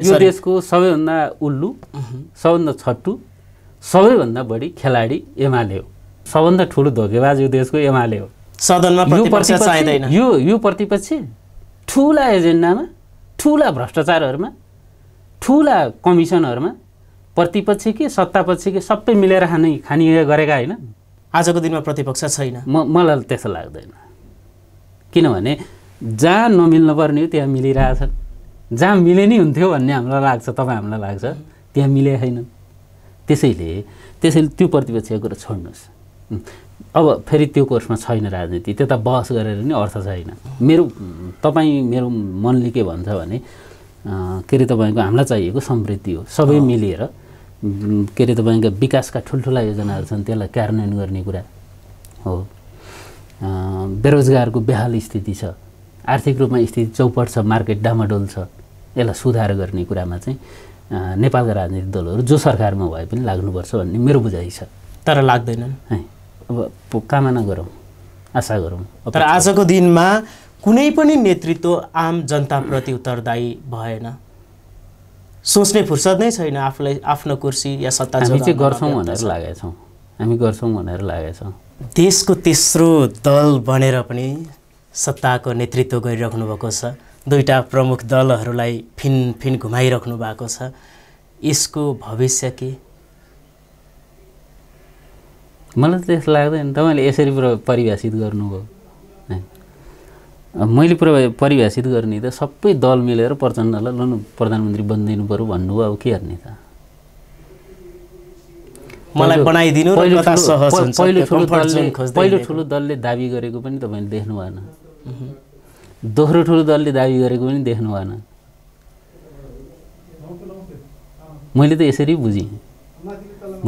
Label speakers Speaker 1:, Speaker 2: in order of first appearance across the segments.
Speaker 1: यो देशको
Speaker 2: सबैभन्दा उल्लु सबैभन्दा छट्टु सबैभन्दा बढी खेलाडी एमाले हो सबभन्दा ठुलो धोकेबाज यो देशको एमाले हो सदनमा यो यो यो प्रतिपक्ष ठुला एजेन्डामा ठुला भ्रष्टाचारहरूमा ठुला कमिसनहरूमा प्रतिपक्ष के सत्तापक्ष के सबै मिलेर खाने खाने गरेका होइन आजको दिनमा प्रतिपक्ष छैन म मलाई त्यस्तो लाग्दैन किनभने जहाँ नमिल्नुपर्ने हो त्यहाँ मिलिरहेछन् जहाँ मिले नै हुन्थ्यो भन्ने हामीलाई लाग्छ तपाईँ हामीलाई लाग्छ त्यहाँ मिले छैन त्यसैले त्यसैले त्यो प्रतिपक्षको कुरा छोड्नुहोस् अब फेरि त्यो कोर्समा छैन राजनीति त्यता बहस गरेर नै अर्थ छैन मेरो तपाईँ मेरो मनले के भन्छ भने के अरे तपाईँको हामीलाई चाहिएको समृद्धि हो सबै मिलेर के अरे तपाईँका विकासका ठुल्ठुला योजनाहरू छन् त्यसलाई कार्यान्वयन गर्ने कुरा हो बेरोजगारको बेहाल स्थिति छ आर्थिक रूपमा स्थिति चौपट छ मार्केट डामाडोल छ यसलाई सुधार गर्ने कुरामा चाहिँ नेपालका राजनीतिक दलहरू जो सरकारमा भए पनि लाग्नुपर्छ भन्ने मेरो बुझाइ छ
Speaker 1: तर लाग्दैनन् है
Speaker 2: अब कामना गरौँ आशा गरौँ
Speaker 1: तर आजको दिनमा कुनै पनि नेतृत्व आम जनताप्रति उत्तरदायी भएन सोच्ने फुर्सद नै छैन आफूलाई आफ्नो कुर्सी या सत्ता हामी चाहिँ गर्छौँ भनेर लागेका
Speaker 2: छौँ हामी गर्छौँ भनेर लागेका छौँ
Speaker 1: देशको तेस्रो दल बनेर पनि सत्ताको नेतृत्व गरिराख्नु भएको छ दुईवटा प्रमुख दलहरूलाई फिन फिन घुमाइराख्नु भएको छ यसको भविष्य के
Speaker 2: मलाई त त्यस्तो लाग्दैन तपाईँले यसरी परिभाषित गर्नुभयो मैले पुरा परिभाषित गर्ने त सबै दल मिलेर प्रचण्डलाई ल प्रधानमन्त्री बनिदिनु पऱ्यो भन्नुभयो अब के हेर्ने त
Speaker 1: मलाई बनाइदिनु पहिलो ठुलो
Speaker 2: दलले दाबी गरेको पनि तपाईँले देख्नु भएन दोहोरो ठुलो दलले दाबी गरेको पनि देख्नु भएन मैले त यसरी बुझेँ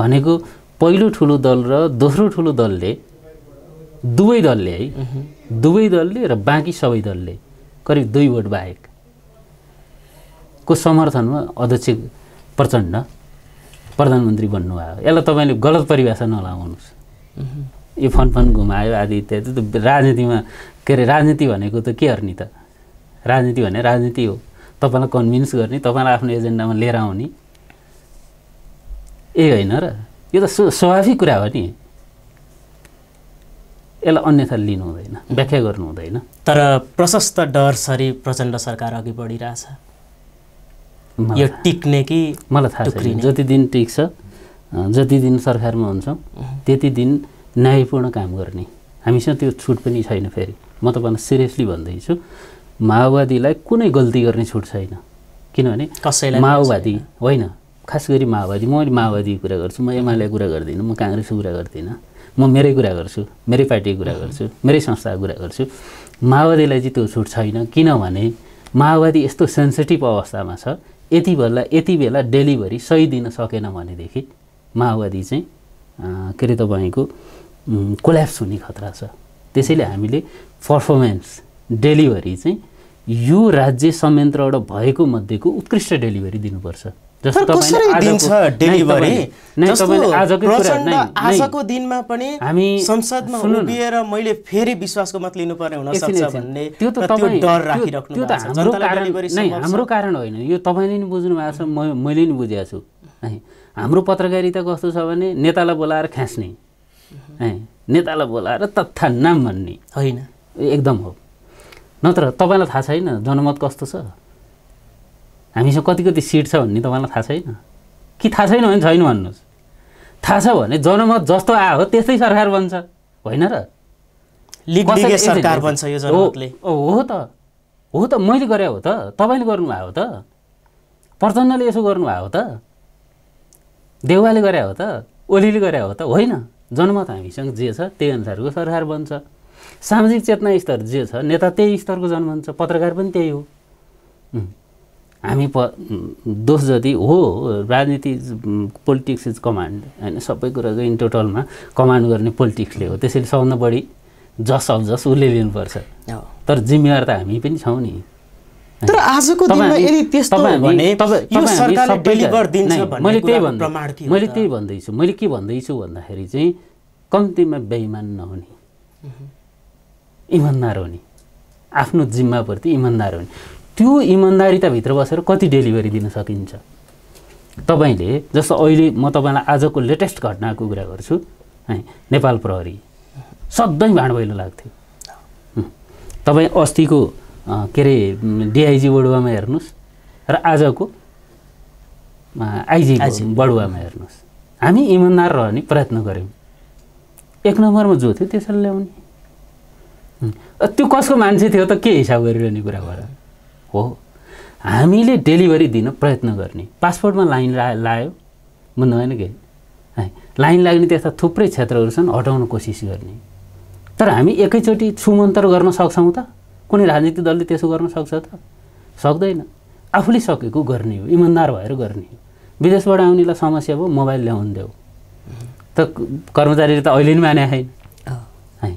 Speaker 2: भनेको पहिलो ठुलो दल र दोस्रो ठुलो दलले दुवै दलले है दुवै दलले र बाँकी सबै दलले करिब दुई भोट बाहेक को समर्थनमा अध्यक्ष प्रचण्ड प्रधानमन्त्री बन्नुभयो यसलाई तपाईँले गलत परिभाषा नलाउनुहोस् यो फनफन घुमायो आदि इत्यादि त राजनीतिमा के अरे राजनीति भनेको त के गर्ने त राजनीति भने राजनीति हो तपाईँलाई कन्भिन्स गर्ने तपाईँलाई आफ्नो एजेन्डामा लिएर आउने ए होइन र यो त स्वाभाविक कुरा हो नि यसलाई अन्यथा लिनु हुँदैन व्याख्या गर्नु हुँदैन
Speaker 1: तर प्रशस्त डर सरी प्रचण्ड सरकार अघि बढिरहेछ
Speaker 2: यो टिक्ने कि मलाई थाहा छ जति दिन टिक्छ जति दिन सरकारमा हुन्छौँ त्यति दिन न्यायपूर्ण काम गर्ने हामीसँग त्यो छुट पनि छैन फेरि म तपाईँलाई सिरियसली भन्दैछु माओवादीलाई कुनै गल्ती गर्ने छुट छैन किनभने कसैलाई माओवादी होइन खास गरी माओवादी म माओवादीको कुरा गर्छु म एमाले कुरा गर्दिनँ म काङ्ग्रेसको कुरा गर्दिनँ म मेरै कुरा गर्छु मेरै पार्टीको कुरा गर्छु मेरै संस्थाको कुरा गर्छु माओवादीलाई चाहिँ त्यो छुट छैन किनभने माओवादी यस्तो सेन्सिटिभ अवस्थामा छ यति बेला यति बेला डेलिभरी सही दिन सकेन भनेदेखि माओवादी चाहिँ के अरे तपाईँको कोल्याप्स हुने खतरा छ त्यसैले हामीले पर्फर्मेन्स डेलिभरी चाहिँ यो राज्य संयन्त्रबाट भएको मध्येको उत्कृष्ट डेलिभरी
Speaker 1: दिनुपर्छ आजको दिनमा पनि हामी संसदमा उभिएर मैले फेरि विश्वासको मत लिनुपर्ने हुन सक्छ भन्ने त्यो त डर राखिराख्नु त हाम्रो कारण हाम्रो
Speaker 2: कारण होइन यो तपाईँले नि बुझ्नु भएको छ मैले नि बुझेको छु है हाम्रो पत्रकारिता कस्तो छ भने नेतालाई बोलाएर खाँच्ने है नेतालाई बोलाएर तथ्य नाम भन्ने होइन एकदम हो नत्र तपाईँलाई थाहा छैन जनमत कस्तो छ हामीसँग कति कति सिट छ भन्ने तपाईँलाई थाहा छैन कि थाहा छैन भने छैन भन्नुहोस् थाहा छ भने जनमत जस्तो आयो त्यस्तै सरकार बन्छ होइन र सरकार बन्छ यो जनमतले हो त हो त मैले गरे हो त तपाईँले गर्नुभएको त प्रचण्डले यसो गर्नुभएको हो त देउवाले गरे हो त ओलीले गरे हो त होइन जनमत हामीसँग जे छ त्यही अनुसारको सरकार बन्छ सामाजिक चेतना स्तर जे छ नेता त्यही स्तरको जन्मन्छ पत्रकार पनि त्यही हो हामी प दोष जति हो राजनीति पोलिटिक्स इज कमान्ड होइन सबै कुराको इन टोटलमा कमान्ड गर्ने पोलिटिक्सले हो त्यसैले सबभन्दा बढी जस अफ जस उसले लिनुपर्छ तर जिम्मेवार त हामी पनि छौँ नि
Speaker 1: तर आजको दिनमा यदि त्यस्तो मैले त्यही भन्दै मैले त्यही
Speaker 2: भन्दैछु मैले के भन्दैछु भन्दाखेरि चाहिँ कम्तीमा बेइमान नहुने इमान्दार हुने आफ्नो जिम्माप्रति इमान्दार हुने त्यो इमान्दारिताभित्र बसेर कति डेलिभरी दिन सकिन्छ तपाईँले जस्तो अहिले म तपाईँलाई आजको लेटेस्ट घटनाको कुरा गर्छु है नेपाल प्रहरी सधैँ भाँड लाग्थ्यो तपाईँ अस्तिको के अरे डिआइजी बडुवामा हेर्नुहोस् र आजको आइजी बडुवामा हेर्नुहोस् हामी इमान्दार रहने प्रयत्न गऱ्यौँ एक नम्बरमा जो थियो त्यसरी ल्याउने त्यो कसको मान्छे थियो त के हिसाब गरिरहने कुरा भएर हो हामीले डेलिभरी दिन प्रयत्न गर्ने पासपोर्टमा लाइन ला लायो म नभएन के है लाइन लाग्ने त्यस्ता थुप्रै क्षेत्रहरू छन् हटाउन कोसिस गर्ने तर हामी एकैचोटि छुमन्तर गर्न सक्छौँ त कुनै राजनीतिक दलले त्यसो गर्न सक्छ त सक्दैन आफूले सकेको गर्ने हो इमान्दार भएर गर्ने हो विदेशबाट आउनेलाई समस्या भयो मोबाइल ल्याउनु देऊ त कर्मचारीले त अहिले नि माने छैन है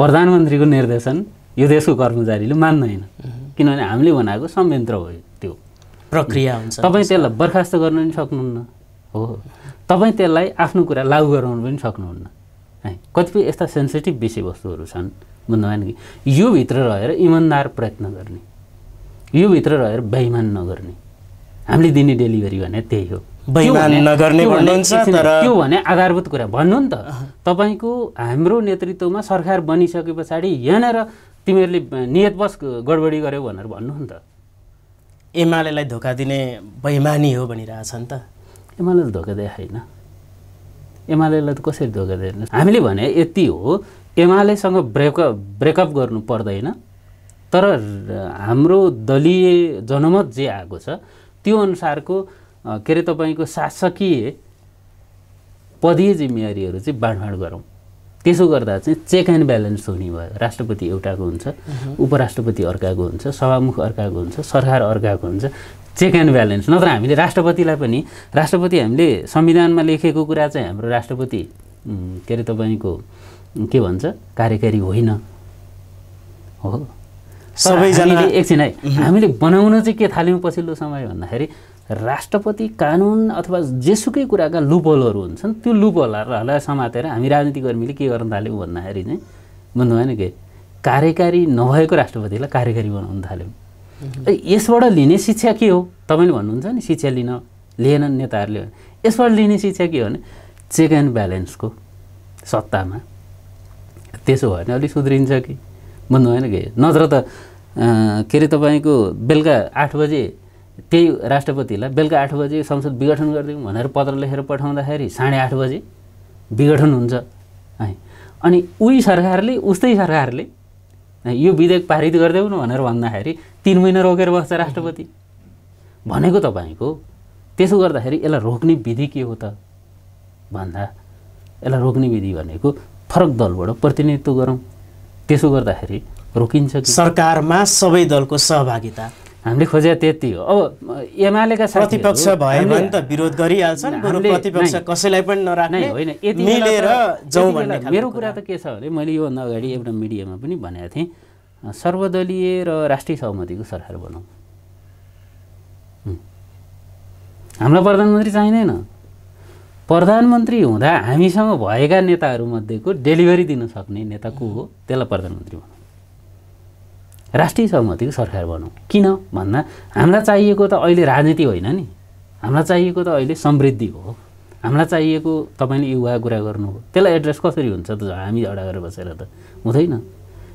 Speaker 2: प्रधानमन्त्रीको निर्देशन यो देशको कर्मचारीले मान्दैन किनभने हामीले बनाएको संयन्त्र हो त्यो
Speaker 1: प्रक्रिया हुन्छ तपाईँ
Speaker 2: त्यसलाई बर्खास्त गर्न पनि सक्नुहुन्न हो तपाईँ त्यसलाई आफ्नो कुरा लागू गराउनु पनि सक्नुहुन्न है कतिपय यस्ता सेन्सिटिभ विषयवस्तुहरू छन् बुझ्नुभएन कि योभित्र रहेर इमान्दार प्रयत्न गर्ने योभित्र रहेर बेइमान नगर्ने हामीले दिने डेलिभरी भने त्यही हो त्यो भने आधारभूत कुरा भन्नु नि त तपाईँको हाम्रो नेतृत्वमा सरकार बनिसके पछाडि यहाँनिर तिमीहरूले नियतवश गडबडी गर्यो भनेर भन्नु नि त एमालेलाई धोका दिने बैमानी हो भनिरहेछ नि त एमाले धोका दिए छैन एमालेलाई त कसरी धोका दिएन हामीले भने यति हो एमालेसँग ब्रेकअप ब्रेकअप गर्नु पर्दैन तर हाम्रो दलीय जनमत जे आएको छ त्यो अनुसारको के अरे तपाईँको शासकीय पदीय जिम्मेवारीहरू चाहिँ बाँडफाँड गरौँ त्यसो गर्दा चाहिँ चेक एन्ड ब्यालेन्स हुने भयो राष्ट्रपति एउटाको हुन्छ उपराष्ट्रपति अर्काको हुन्छ सभामुख अर्काको हुन्छ सरकार अर्काको हुन्छ चेक एन्ड ब्यालेन्स नत्र हामीले राष्ट्रपतिलाई पनि राष्ट्रपति हामीले संविधानमा लेखेको कुरा चाहिँ हाम्रो राष्ट्रपति के अरे तपाईँको के भन्छ कार्यकारी होइन हो सबैजना एकछिन है हामीले बनाउन चाहिँ के थाल्यौँ पछिल्लो समय भन्दाखेरि राष्ट्रपति कानुन अथवा जेसुकै कुराका लुपलहरू हुन्छन् त्यो लुपलहरूलाई समातेर हामी राजनीति कर्मीले के गर्न थाल्यौँ भन्दाखेरि चाहिँ भन्नु भएन के कार्यकारी नभएको राष्ट्रपतिलाई कार्यकारी बनाउन थाल्यौँ यसबाट लिने शिक्षा के हो तपाईँले भन्नुहुन्छ नि शिक्षा लिन लिएनन् नेताहरूले यसबाट लिने शिक्षा के हो भने चेक एन्ड ब्यालेन्सको सत्तामा त्यसो भयो भने अलिक सुध्रिन्छ कि बन्द भएन के नत्र त के अरे तपाईँको बेलुका आठ बजे त्यही राष्ट्रपतिलाई बेलुका आठ बजे संसद विघटन गरिदिउँ भनेर पत्र लेखेर पठाउँदाखेरि साढे आठ बजे विघटन हुन्छ है अनि उही सरकारले उस्तै सरकारले यो विधेयक पारित गरिदेऊ न भनेर भन्दाखेरि तिन महिना रोकेर बस्छ राष्ट्रपति भनेको तपाईँको त्यसो गर्दाखेरि यसलाई रोक्ने विधि के हो त भन्दा यसलाई रोक्ने विधि भनेको फरक दलबाट प्रतिनिधित्व गरौँ त्यसो गर्दाखेरि रोकिन्छ
Speaker 1: सरकारमा सबै दलको सहभागिता हामीले खोजे त्यति हो अब एमालेका प्रतिपक्ष भए भने त विरोध गरिहाल्छन् प्रतिपक्ष कसैलाई पनि नराख्ने होइन मिलेर जाउँ भन्ने मेरो
Speaker 2: कुरा त के छ भने मैले योभन्दा अगाडि एउटा मिडियामा पनि भनेको थिएँ सर्वदलीय र राष्ट्रिय सहमतिको सरकार बनाऊ हामीलाई प्रधानमन्त्री चाहिँदैन प्रधानमन्त्री हुँदा हामीसँग भएका नेताहरूमध्येको डेलिभरी दिन सक्ने नेता को हो त्यसलाई प्रधानमन्त्री भनौँ राष्ट्रिय सहमतिको सरकार बनाऊ किन भन्दा हामीलाई चाहिएको त अहिले राजनीति होइन नि हामीलाई चाहिएको त अहिले समृद्धि हो हामीलाई चाहिएको तपाईँले युवा कुरा गर्नु हो त्यसलाई एड्रेस कसरी हुन्छ त हामी झगडा गरेर बसेर त हुँदैन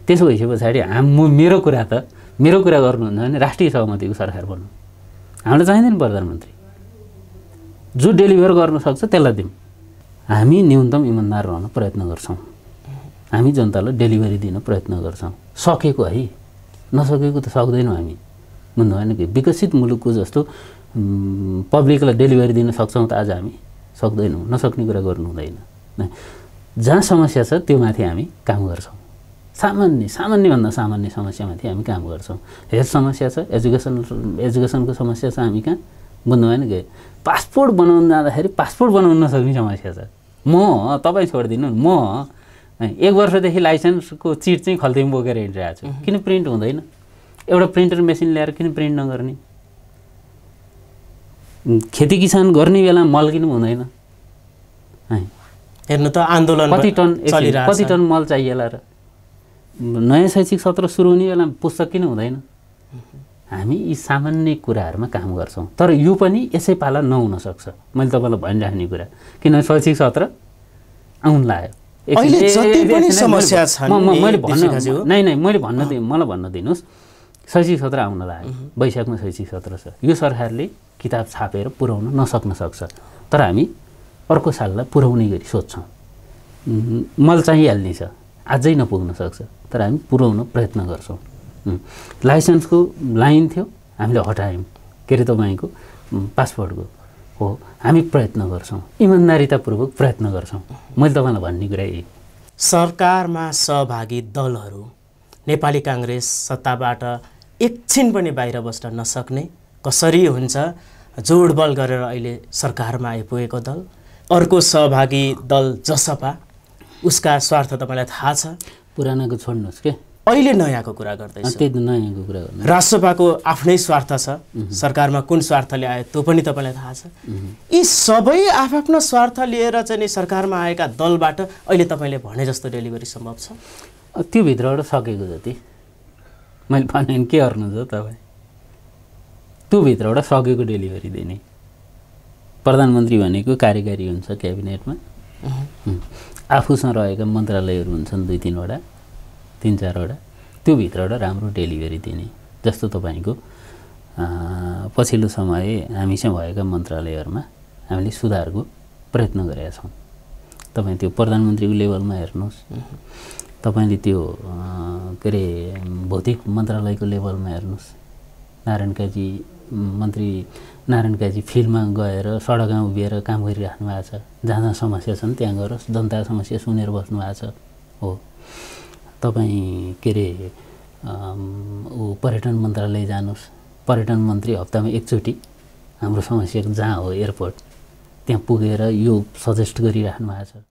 Speaker 2: त्यसो भइसके पछाडि हाम म मेरो कुरा त मेरो कुरा गर्नुहुन्छ भने राष्ट्रिय सहमतिको सरकार बनाऊ हामीलाई चाहिँदैन प्रधानमन्त्री जो डेलिभर गर्न सक्छ त्यसलाई दिउँ हामी न्यूनतम इमान्दार रहन प्रयत्न गर्छौँ हामी जनतालाई डेलिभरी दिन प्रयत्न गर्छौँ सकेको है नसकेको त सक्दैनौँ हामी बुझ्नु भएन कि विकसित मुलुकको जस्तो पब्लिकलाई डेलिभरी दिन सक्छौँ त आज हामी सक्दैनौँ नसक्ने कुरा गर्नु हुँदैन जहाँ समस्या छ त्यो माथि हामी काम गर्छौँ सामान्य सामान्यभन्दा सामान्य समस्यामाथि हामी काम गर्छौँ हेल्थ समस्या छ एजुकेसन एजुकेसनको समस्या छ हामी कहाँ बुझ्नु भएन कि पासपोर्ट बनाउनु जाँदाखेरि पासपोर्ट बनाउनु नसक्ने समस्या छ म तपाईँ छोडिदिनु म एक वर्षदेखि लाइसेन्सको चिट चाहिँ खल्तीमा बोकेर हिँडिरहेको छु किन प्रिन्ट हुँदैन एउटा प्रिन्टर मेसिन ल्याएर किन प्रिन्ट नगर्ने खेती किसान गर्ने बेला मल किन हुँदैन हेर्नु त आन्दोलन कति टन कति टन मल चाहिएला र नयाँ शैक्षिक सत्र सुरु हुने बेलामा पुस्तक किन हुँदैन हामी यी सामान्य कुराहरूमा काम गर्छौँ तर यो पनि यसै पाला नहुनसक्छ मैले तपाईँलाई भनिराख्ने कुरा किनभने शैक्षिक सत्र आउन लाग्यो मैले भन्न नै नै मैले भन्न दि मलाई भन्न दिनुहोस् शैक्षिक सत्र आउन लाग्यो वैशाखमा शैक्षिक सत्र छ यो सरकारले किताब छापेर पुर्याउन नसक्न सक्छ तर हामी अर्को साललाई पुर्याउने गरी सोध्छौँ मल चाहिहाल्ने छ आजै नपुग्न सक्छ तर हामी पुर्याउन प्रयत्न गर्छौँ लाइसेन्सको लाइन थियो हामीले हटायौँ के अरे तपाईँको पासपोर्टको हो हामी प्रयत्न गर्छौँ इमान्दारितापूर्वक प्रयत्न गर्छौँ मैले तपाईँलाई
Speaker 1: भन्ने कुरा यही सरकारमा सहभागी दलहरू नेपाली काङ्ग्रेस सत्ताबाट एकछिन पनि बाहिर बस्न नसक्ने कसरी हुन्छ जोडबल गरेर अहिले सरकारमा आइपुगेको दल अर्को सहभागी दल जसपा उसका स्वार्थ तपाईँलाई थाहा छ पुरानाको छोड्नुहोस् के अहिले नयाँको कुरा गर्दैछ
Speaker 2: नयाँको कुरा
Speaker 1: राजसभाको आफ्नै स्वार्थ छ सरकारमा कुन स्वार्थले आयो त्यो पनि तपाईँलाई थाहा छ यी सबै आफआफ्नो स्वार्थ लिएर चाहिँ नि सरकारमा आएका दलबाट अहिले तपाईँले भने जस्तो डेलिभरी सम्भव छ
Speaker 2: त्योभित्रबाट सकेको जति मैले भने के गर्नु छ तपाईँ त्योभित्रबाट सकेको डेलिभरी दिने प्रधानमन्त्री भनेको कार्यकारी हुन्छ क्याबिनेटमा आफूसँग रहेका मन्त्रालयहरू हुन्छन् दुई तिनवटा तिन चारवटा त्योभित्रबाट राम्रो डेलिभरी दिने जस्तो तपाईँको पछिल्लो समय हामीसँग भएका मन्त्रालयहरूमा हामीले सुधारको प्रयत्न गरेका छौँ तपाईँ त्यो प्रधानमन्त्रीको लेभलमा हेर्नुहोस् तपाईँले त्यो के अरे भौतिक मन्त्रालयको लेभलमा हेर्नुहोस् नारायण काजी मन्त्री नारायण काजी फिल्डमा गएर सडकमा उभिएर काम गरिराख्नु भएको छ जहाँ जहाँ समस्या छन् त्यहाँ गएर जनता समस्या सुनेर बस्नु भएको छ हो तपाईँ के अरे ऊ पर्यटन मन्त्रालय जानुहोस् पर्यटन मन्त्री हप्तामा एकचोटि हाम्रो समस्या जहाँ हो एयरपोर्ट त्यहाँ पुगेर यो सजेस्ट गरिराख्नु भएको छ